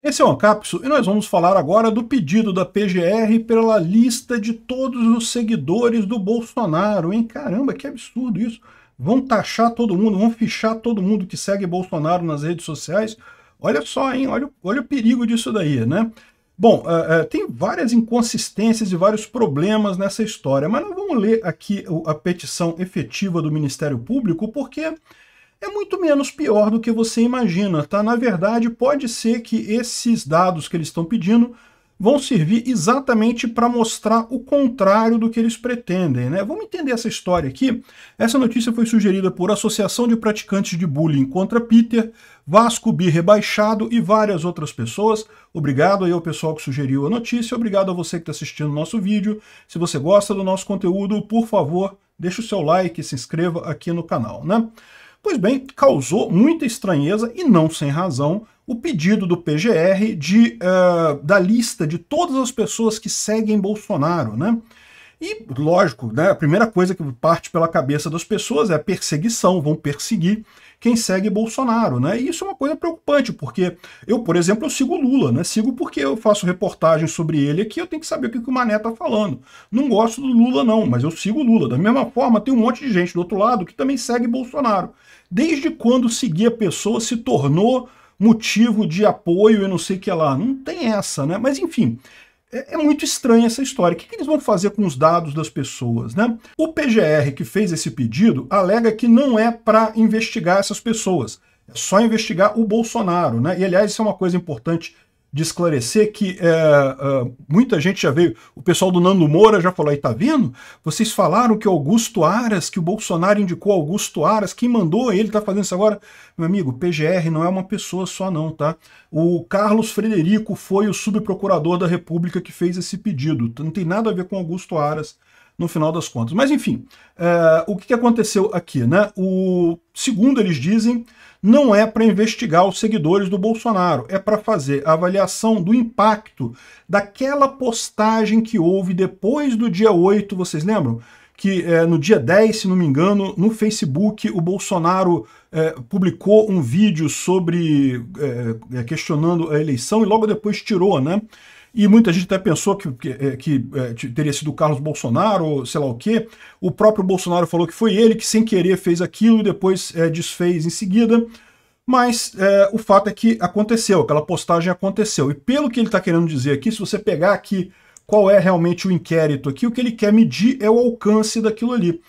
Esse é o Ancapsu e nós vamos falar agora do pedido da PGR pela lista de todos os seguidores do Bolsonaro, hein? Caramba, que absurdo isso! Vão taxar todo mundo, vão fichar todo mundo que segue Bolsonaro nas redes sociais. Olha só, hein? Olha, olha o perigo disso daí, né? Bom, uh, uh, tem várias inconsistências e vários problemas nessa história, mas nós vamos ler aqui a petição efetiva do Ministério Público, porque é muito menos pior do que você imagina, tá? Na verdade, pode ser que esses dados que eles estão pedindo vão servir exatamente para mostrar o contrário do que eles pretendem, né? Vamos entender essa história aqui. Essa notícia foi sugerida por Associação de Praticantes de Bullying contra Peter, Vasco B Rebaixado e várias outras pessoas. Obrigado aí ao pessoal que sugeriu a notícia, obrigado a você que está assistindo o nosso vídeo. Se você gosta do nosso conteúdo, por favor, deixe o seu like e se inscreva aqui no canal, né? Pois bem, causou muita estranheza e não sem razão o pedido do PGR de, uh, da lista de todas as pessoas que seguem Bolsonaro, né? E, lógico, né, a primeira coisa que parte pela cabeça das pessoas é a perseguição, vão perseguir quem segue Bolsonaro, né? E isso é uma coisa preocupante, porque eu, por exemplo, eu sigo Lula, né? Sigo porque eu faço reportagem sobre ele aqui, eu tenho que saber o que, que o Mané tá falando. Não gosto do Lula, não, mas eu sigo Lula. Da mesma forma, tem um monte de gente do outro lado que também segue Bolsonaro. Desde quando seguir a pessoa se tornou motivo de apoio e não sei o que lá. Não tem essa, né? Mas enfim, é, é muito estranha essa história. O que, que eles vão fazer com os dados das pessoas, né? O PGR que fez esse pedido alega que não é para investigar essas pessoas, é só investigar o Bolsonaro, né? E aliás, isso é uma coisa importante de esclarecer que é, é, muita gente já veio, o pessoal do Nando Moura já falou, aí tá vendo? Vocês falaram que Augusto Aras, que o Bolsonaro indicou Augusto Aras, quem mandou ele tá fazendo isso agora? Meu amigo, PGR não é uma pessoa só não, tá? O Carlos Frederico foi o subprocurador da República que fez esse pedido, não tem nada a ver com Augusto Aras no final das contas. Mas enfim, é, o que aconteceu aqui, né? O segundo eles dizem, não é para investigar os seguidores do Bolsonaro, é para fazer a avaliação do impacto daquela postagem que houve depois do dia 8, vocês lembram? que é, no dia 10, se não me engano, no Facebook, o Bolsonaro é, publicou um vídeo sobre é, é questionando a eleição e logo depois tirou, né? e muita gente até pensou que, que, é, que, é, teria sido o Carlos Bolsonaro, ou sei lá o quê. O próprio Bolsonaro falou que foi ele que, sem querer, fez aquilo e depois é, desfez em seguida. Mas é, o fato é que aconteceu, aquela postagem aconteceu. E pelo que ele está querendo dizer aqui, se você pegar aqui qual é realmente o inquérito aqui, o que ele quer medir é o alcance daquilo ali.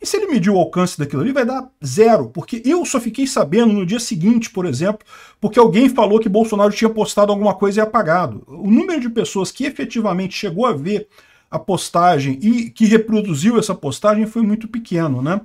E se ele medir o alcance daquilo ali, vai dar zero, porque eu só fiquei sabendo no dia seguinte, por exemplo, porque alguém falou que Bolsonaro tinha postado alguma coisa e apagado. O número de pessoas que efetivamente chegou a ver a postagem e que reproduziu essa postagem foi muito pequeno, né?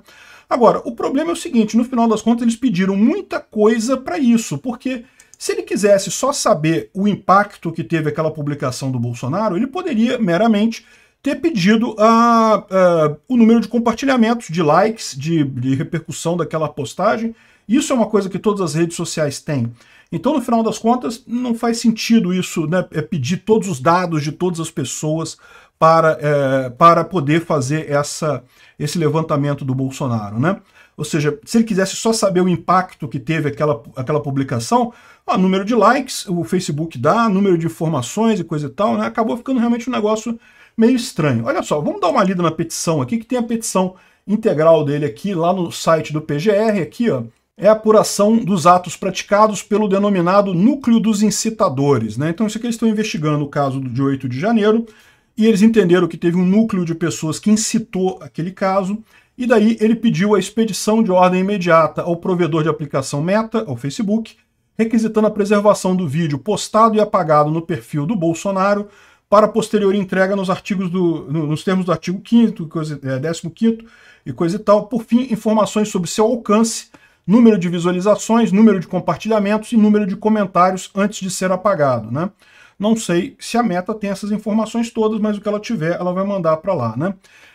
Agora, o problema é o seguinte, no final das contas eles pediram muita coisa para isso, porque se ele quisesse só saber o impacto que teve aquela publicação do Bolsonaro, ele poderia meramente ter pedido ah, ah, o número de compartilhamentos, de likes, de, de repercussão daquela postagem. Isso é uma coisa que todas as redes sociais têm. Então, no final das contas, não faz sentido isso, né? É pedir todos os dados de todas as pessoas para, é, para poder fazer essa, esse levantamento do Bolsonaro, né? Ou seja, se ele quisesse só saber o impacto que teve aquela, aquela publicação, ó, número de likes o Facebook dá, número de informações e coisa e tal, né? acabou ficando realmente um negócio meio estranho. Olha só, vamos dar uma lida na petição aqui, que tem a petição integral dele aqui, lá no site do PGR, aqui, ó, é a apuração dos atos praticados pelo denominado núcleo dos incitadores. Né? Então, isso aqui eles estão investigando o caso de 8 de janeiro, e eles entenderam que teve um núcleo de pessoas que incitou aquele caso, e daí ele pediu a expedição de ordem imediata ao provedor de aplicação Meta, ao Facebook, requisitando a preservação do vídeo postado e apagado no perfil do Bolsonaro para posterior entrega nos artigos do, nos termos do artigo 5 coisa, é, 15 e coisa e tal. Por fim, informações sobre seu alcance, número de visualizações, número de compartilhamentos e número de comentários antes de ser apagado, né? Não sei se a Meta tem essas informações todas, mas o que ela tiver, ela vai mandar para lá, né?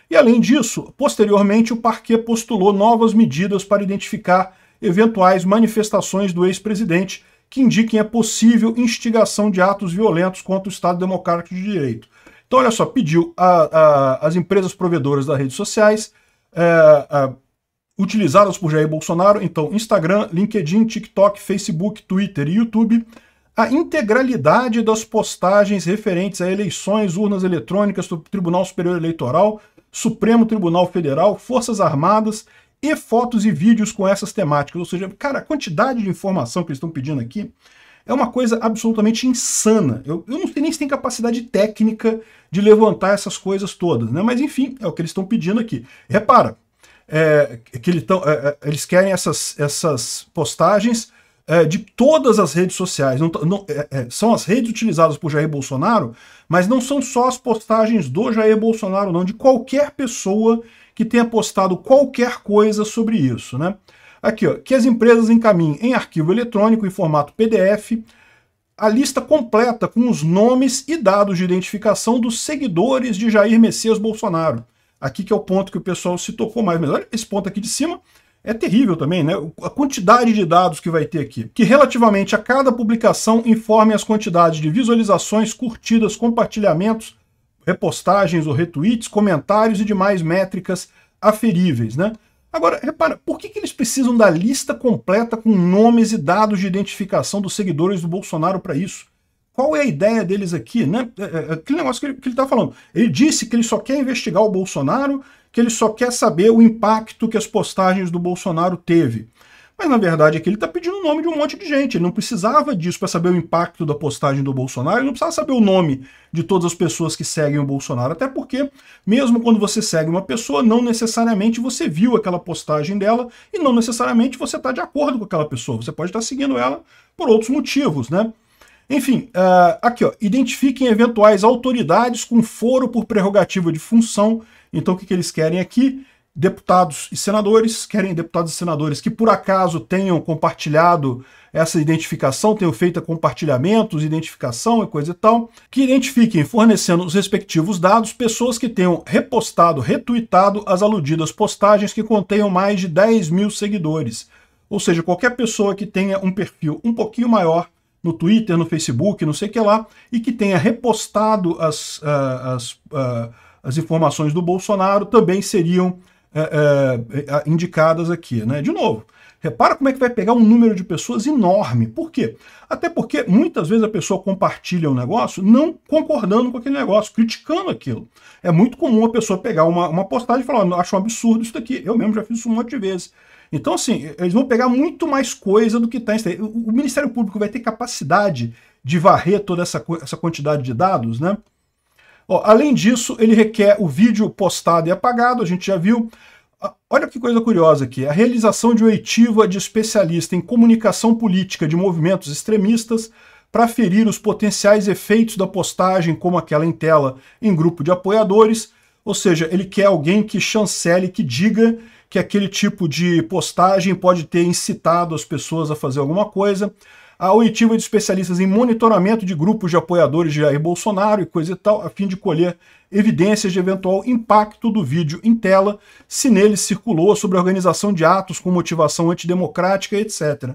E além disso, posteriormente o Parquet postulou novas medidas para identificar eventuais manifestações do ex-presidente que indiquem a possível instigação de atos violentos contra o Estado Democrático de Direito. Então, olha só, pediu às empresas provedoras das redes sociais, é, utilizadas por Jair Bolsonaro, então Instagram, LinkedIn, TikTok, Facebook, Twitter e YouTube, a integralidade das postagens referentes a eleições, urnas eletrônicas, do Tribunal Superior Eleitoral, Supremo Tribunal Federal, Forças Armadas e fotos e vídeos com essas temáticas. Ou seja, cara, a quantidade de informação que eles estão pedindo aqui é uma coisa absolutamente insana. Eu, eu não sei nem se tem capacidade técnica de levantar essas coisas todas, né? Mas enfim, é o que eles estão pedindo aqui. Repara, é, que eles, tão, é, é eles querem essas, essas postagens é, de todas as redes sociais. Não, tá, não, é, é, são as redes utilizadas por Jair Bolsonaro, mas não são só as postagens do Jair Bolsonaro, não, de qualquer pessoa que tenha postado qualquer coisa sobre isso. Né? Aqui, ó, que as empresas encaminhem em arquivo eletrônico em formato PDF a lista completa com os nomes e dados de identificação dos seguidores de Jair Messias Bolsonaro. Aqui que é o ponto que o pessoal se tocou mais. Mas olha esse ponto aqui de cima é terrível também, né? A quantidade de dados que vai ter aqui. Que relativamente a cada publicação informem as quantidades de visualizações, curtidas, compartilhamentos, repostagens ou retweets, comentários e demais métricas aferíveis, né? Agora, repara, por que, que eles precisam da lista completa com nomes e dados de identificação dos seguidores do Bolsonaro para isso? Qual é a ideia deles aqui, né? É, é, é aquele negócio que ele está falando. Ele disse que ele só quer investigar o Bolsonaro que ele só quer saber o impacto que as postagens do Bolsonaro teve. Mas na verdade é que ele está pedindo o nome de um monte de gente. Ele não precisava disso para saber o impacto da postagem do Bolsonaro, ele não precisava saber o nome de todas as pessoas que seguem o Bolsonaro. Até porque, mesmo quando você segue uma pessoa, não necessariamente você viu aquela postagem dela e não necessariamente você está de acordo com aquela pessoa. Você pode estar tá seguindo ela por outros motivos, né? Enfim, uh, aqui ó, identifiquem eventuais autoridades com foro por prerrogativa de função. Então o que, que eles querem aqui? Deputados e senadores, querem deputados e senadores que por acaso tenham compartilhado essa identificação, tenham feito compartilhamentos, identificação e coisa e tal, que identifiquem, fornecendo os respectivos dados, pessoas que tenham repostado, retuitado as aludidas postagens que contenham mais de 10 mil seguidores. Ou seja, qualquer pessoa que tenha um perfil um pouquinho maior no Twitter, no Facebook, não sei o que lá, e que tenha repostado as, ah, as, ah, as informações do Bolsonaro também seriam eh, eh, indicadas aqui. Né? De novo, Repara como é que vai pegar um número de pessoas enorme. Por quê? Até porque muitas vezes a pessoa compartilha um negócio não concordando com aquele negócio, criticando aquilo. É muito comum a pessoa pegar uma, uma postagem e falar: acho um absurdo isso daqui. Eu mesmo já fiz isso um monte de vezes. Então, assim, eles vão pegar muito mais coisa do que está instalado. O Ministério Público vai ter capacidade de varrer toda essa, essa quantidade de dados, né? Ó, além disso, ele requer o vídeo postado e apagado, a gente já viu. Ah, olha que coisa curiosa aqui. A realização de oitiva de especialista em comunicação política de movimentos extremistas para ferir os potenciais efeitos da postagem, como aquela em tela, em grupo de apoiadores. Ou seja, ele quer alguém que chancele, que diga que aquele tipo de postagem pode ter incitado as pessoas a fazer alguma coisa. A oitiva de especialistas em monitoramento de grupos de apoiadores de Jair Bolsonaro e coisa e tal, a fim de colher evidências de eventual impacto do vídeo em tela, se nele circulou sobre a organização de atos com motivação antidemocrática, etc.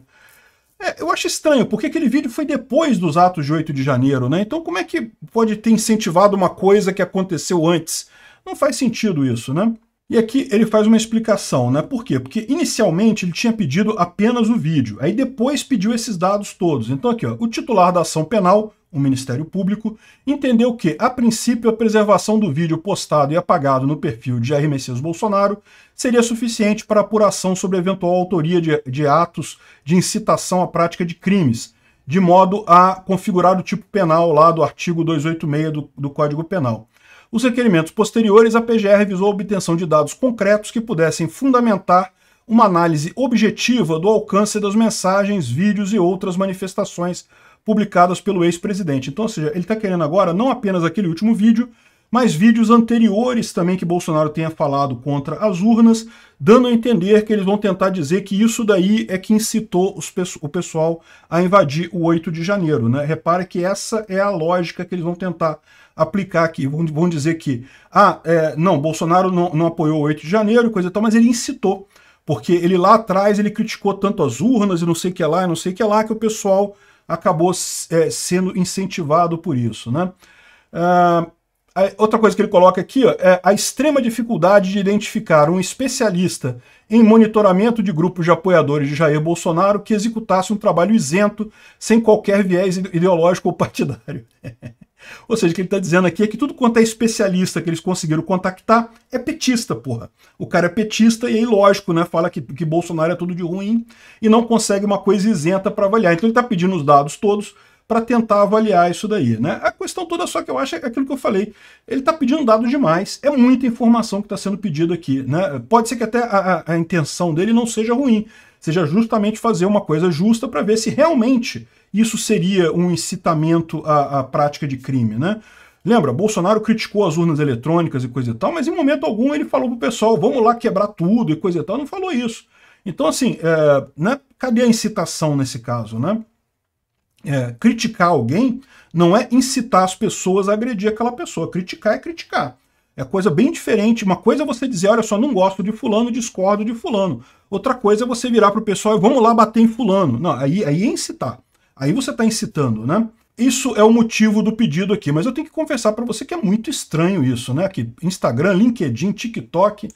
É, eu acho estranho, porque aquele vídeo foi depois dos atos de 8 de janeiro, né? Então como é que pode ter incentivado uma coisa que aconteceu antes? Não faz sentido isso, né? E aqui ele faz uma explicação, né? Por quê? Porque inicialmente ele tinha pedido apenas o vídeo, aí depois pediu esses dados todos. Então aqui, ó, o titular da ação penal, o Ministério Público, entendeu que, a princípio, a preservação do vídeo postado e apagado no perfil de Jair Messias Bolsonaro seria suficiente para apuração sobre eventual autoria de, de atos de incitação à prática de crimes, de modo a configurar o tipo penal lá do artigo 286 do, do Código Penal. Os requerimentos posteriores, a PGR visou a obtenção de dados concretos que pudessem fundamentar uma análise objetiva do alcance das mensagens, vídeos e outras manifestações publicadas pelo ex-presidente. Então, ou seja, ele está querendo agora não apenas aquele último vídeo, mas vídeos anteriores também que Bolsonaro tenha falado contra as urnas, dando a entender que eles vão tentar dizer que isso daí é que incitou o pessoal a invadir o 8 de janeiro. Né? Repara que essa é a lógica que eles vão tentar aplicar aqui. Vão, vão dizer que, ah, é, não, Bolsonaro não, não apoiou o 8 de janeiro, coisa e tal, mas ele incitou porque ele lá atrás ele criticou tanto as urnas e não sei o que lá, e não sei o que lá, que o pessoal acabou é, sendo incentivado por isso, né? Ah, outra coisa que ele coloca aqui ó, é a extrema dificuldade de identificar um especialista em monitoramento de grupos de apoiadores de Jair Bolsonaro que executasse um trabalho isento, sem qualquer viés ideológico ou partidário. ou seja, o que ele está dizendo aqui é que tudo quanto é especialista que eles conseguiram contactar é petista, porra. O cara é petista e é ilógico, né? Fala que, que Bolsonaro é tudo de ruim e não consegue uma coisa isenta para avaliar. Então ele está pedindo os dados todos para tentar avaliar isso daí. Né? A questão toda só que eu acho é aquilo que eu falei. Ele está pedindo dados demais, é muita informação que está sendo pedida aqui. Né? Pode ser que até a, a, a intenção dele não seja ruim, seja justamente fazer uma coisa justa para ver se realmente isso seria um incitamento à, à prática de crime. Né? Lembra, Bolsonaro criticou as urnas eletrônicas e coisa e tal, mas em momento algum ele falou pro pessoal, vamos lá quebrar tudo e coisa e tal, não falou isso. Então, assim, é, né, cadê a incitação nesse caso, né? é, criticar alguém não é incitar as pessoas a agredir aquela pessoa. Criticar é criticar. É coisa bem diferente. Uma coisa é você dizer, olha só, não gosto de fulano, discordo de fulano. Outra coisa é você virar para o pessoal e vamos lá bater em fulano. Não, aí, aí é incitar. Aí você está incitando, né? Isso é o motivo do pedido aqui, mas eu tenho que confessar para você que é muito estranho isso, né? Que Instagram, LinkedIn, TikTok,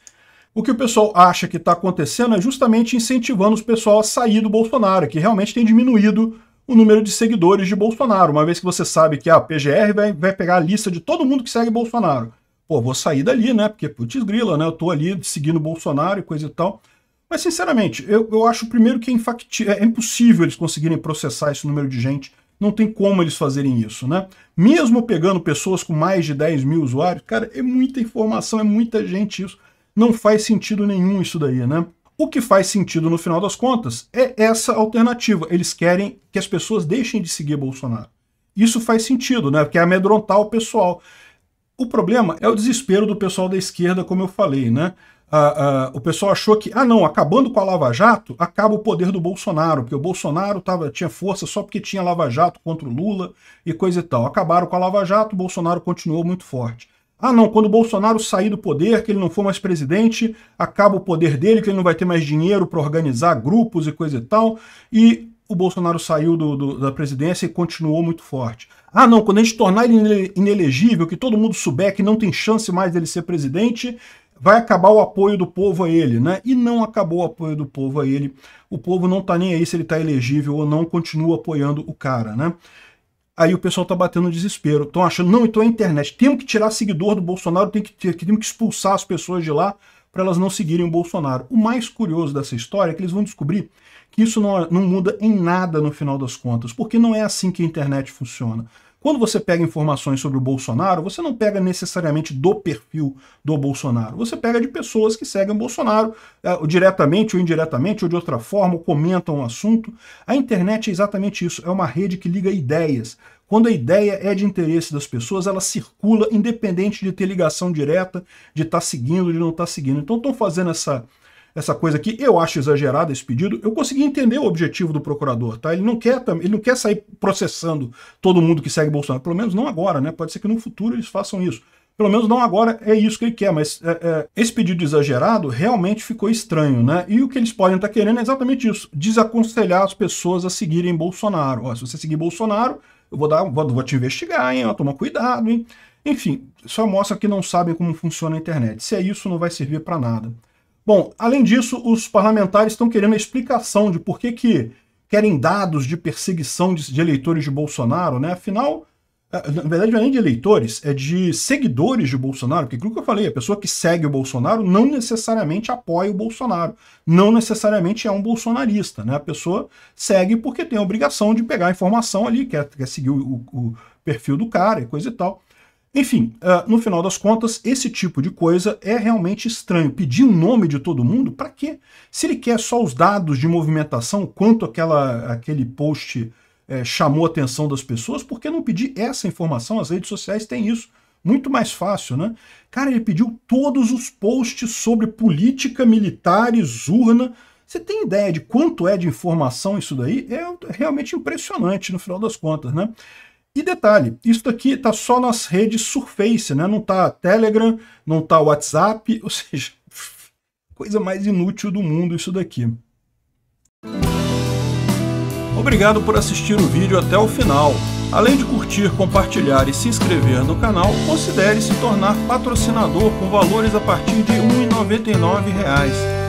o que o pessoal acha que está acontecendo é justamente incentivando os pessoal a sair do Bolsonaro, que realmente tem diminuído o número de seguidores de Bolsonaro, uma vez que você sabe que a ah, PGR vai, vai pegar a lista de todo mundo que segue Bolsonaro. Pô, vou sair dali, né? Porque, putz, grila, né? Eu tô ali seguindo Bolsonaro e coisa e tal. Mas, sinceramente, eu, eu acho primeiro que é, infacti... é impossível eles conseguirem processar esse número de gente. Não tem como eles fazerem isso, né? Mesmo pegando pessoas com mais de 10 mil usuários, cara, é muita informação, é muita gente isso. Não faz sentido nenhum isso daí, né? O que faz sentido no final das contas é essa alternativa. Eles querem que as pessoas deixem de seguir Bolsonaro. Isso faz sentido, né? Porque é amedrontar o pessoal. O problema é o desespero do pessoal da esquerda, como eu falei, né? o pessoal achou que, ah não, acabando com a Lava Jato, acaba o poder do Bolsonaro, porque o Bolsonaro tava, tinha força só porque tinha Lava Jato contra o Lula e coisa e tal. Acabaram com a Lava Jato, o Bolsonaro continuou muito forte. Ah, não, quando o Bolsonaro sair do poder, que ele não for mais presidente, acaba o poder dele, que ele não vai ter mais dinheiro para organizar grupos e coisa e tal. E o Bolsonaro saiu do, do, da presidência e continuou muito forte. Ah, não, quando a gente tornar ele inelegível, que todo mundo souber que não tem chance mais dele ser presidente, vai acabar o apoio do povo a ele, né? E não acabou o apoio do povo a ele. O povo não tá nem aí se ele tá elegível ou não, continua apoiando o cara, né? Aí o pessoal tá batendo no desespero. Estão achando, não, então é a internet. Temos que tirar seguidor do Bolsonaro, tem que, temos que expulsar as pessoas de lá para elas não seguirem o Bolsonaro. O mais curioso dessa história é que eles vão descobrir que isso não, não muda em nada no final das contas, porque não é assim que a internet funciona. Quando você pega informações sobre o Bolsonaro, você não pega necessariamente do perfil do Bolsonaro, você pega de pessoas que seguem o Bolsonaro uh, diretamente ou indiretamente ou de outra forma, ou comentam o um assunto. A internet é exatamente isso, é uma rede que liga ideias. Quando a ideia é de interesse das pessoas, ela circula independente de ter ligação direta, de estar tá seguindo, de não estar tá seguindo. Então estão fazendo essa essa coisa aqui. Eu acho exagerado esse pedido. Eu consegui entender o objetivo do procurador, tá? Ele não quer, ele não quer sair processando todo mundo que segue Bolsonaro, pelo menos não agora, né? Pode ser que no futuro eles façam isso. Pelo menos não agora é isso que ele quer, mas é, é, esse pedido exagerado realmente ficou estranho, né? E o que eles podem estar querendo é exatamente isso: desaconselhar as pessoas a seguirem Bolsonaro. Ó, se você seguir Bolsonaro, eu vou, dar, vou, vou te investigar, hein? toma cuidado, hein? Enfim, só mostra que não sabem como funciona a internet. Se é isso, não vai servir para nada. Bom, além disso, os parlamentares estão querendo a explicação de por que, que querem dados de perseguição de, de eleitores de Bolsonaro, né? Afinal, eh, na verdade não é nem de eleitores, é de seguidores de Bolsonaro, porque aquilo que eu falei, a pessoa que segue o Bolsonaro não necessariamente apoia o Bolsonaro, não necessariamente é um bolsonarista, né? A pessoa segue porque tem a obrigação de pegar a informação ali, quer, quer seguir o, o perfil do cara e coisa e tal. Enfim, uh, no final das contas, esse tipo de coisa é realmente estranho. Pedir o um nome de todo mundo, para quê? Se ele quer só os dados de movimentação, quanto aquela, aquele post é, chamou a atenção das pessoas, por que não pedir essa informação? As redes sociais têm isso. Muito mais fácil, né? Cara, ele pediu todos os posts sobre política, militares, urna. Você tem ideia de quanto é de informação isso daí? É realmente impressionante no final das contas, né? E detalhe, isso daqui está só nas redes Surface, né? não está Telegram, não está WhatsApp, ou seja, coisa mais inútil do mundo isso daqui. Obrigado por assistir o vídeo até o final. Além de curtir, compartilhar e se inscrever no canal, considere se tornar patrocinador com valores a partir de R$ 1,99